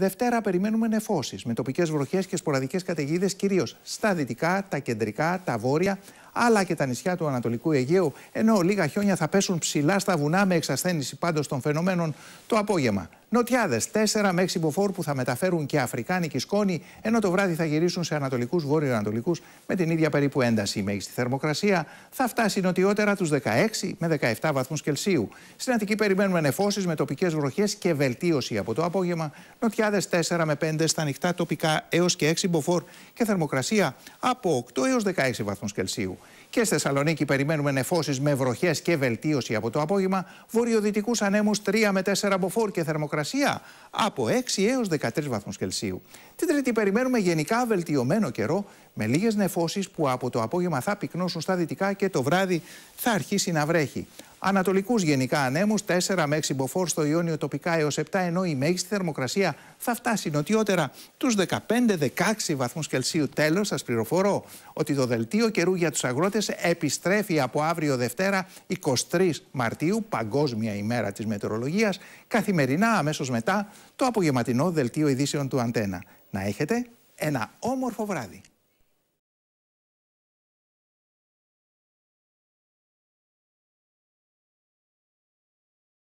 Δευτέρα περιμένουμε νεφώσεις με τοπικές βροχές και σποραδικές καταιγίδες κυρίως στα δυτικά, τα κεντρικά, τα βόρεια αλλά και τα νησιά του Ανατολικού Αιγαίου, ενώ λίγα χιόνια θα πέσουν ψηλά στα βουνά με εξασθένηση πάντως των φαινομένων το απόγευμα. Νοτιάδες, 4 με 6 μποφόρ που θα μεταφέρουν και αφρικάνικη σκόνη, ενώ το βράδυ θα γυρίσουν σε ανατολικούς βόρειο-ανατολικού με την ίδια περίπου ένταση. Η μέγιστη θερμοκρασία θα φτάσει νοτιότερα τους 16 με 17 βαθμούς Κελσίου. Στην Αττική περιμένουμε νεφώσεις με τοπικές βροχές και βελτίωση από το απόγευμα. Νοτιάδες 4 με 5 στα νυχτά τοπικά έως και 6 μποφόρ και θερμοκρασία από 8 έω 16 βαθμούς Κελσίου. Και στη Θεσσαλονίκη περιμένουμε νεφώσεις με βροχές και βελτίωση από το απόγευμα. Βορειοδυτικούς ανέμους 3 με 4 μποφόρ και θερμοκρασία θερμοκρασία από 6 έως 13 βαθμούς Κελσίου. Την Τρίτη περιμένουμε γενικά βελτιωμένο καιρό με λίγες νεφώσεις που από το απόγευμα θα πυκνώσουν στα δυτικά και το βράδυ θα αρχίσει να βρέχει. Ανατολικούς γενικά ανέμους 4 με 6 μποφόρ στο Ιόνιο τοπικά έως 7, ενώ η μέγιστη θερμοκρασία θα φτάσει νοτιότερα τους 15-16 βαθμούς Κελσίου. Τέλος, σας πληροφορώ ότι το δελτίο καιρού για τους αγρότες επιστρέφει από αύριο Δευτέρα 23 Μαρτίου, Παγκόσμια ημέρα της μετεωρολογίας, καθημερινά αμέσως μετά το απογευματινό δελτίο ειδήσεων του Αντένα. Να έχετε ένα όμορφο βράδυ.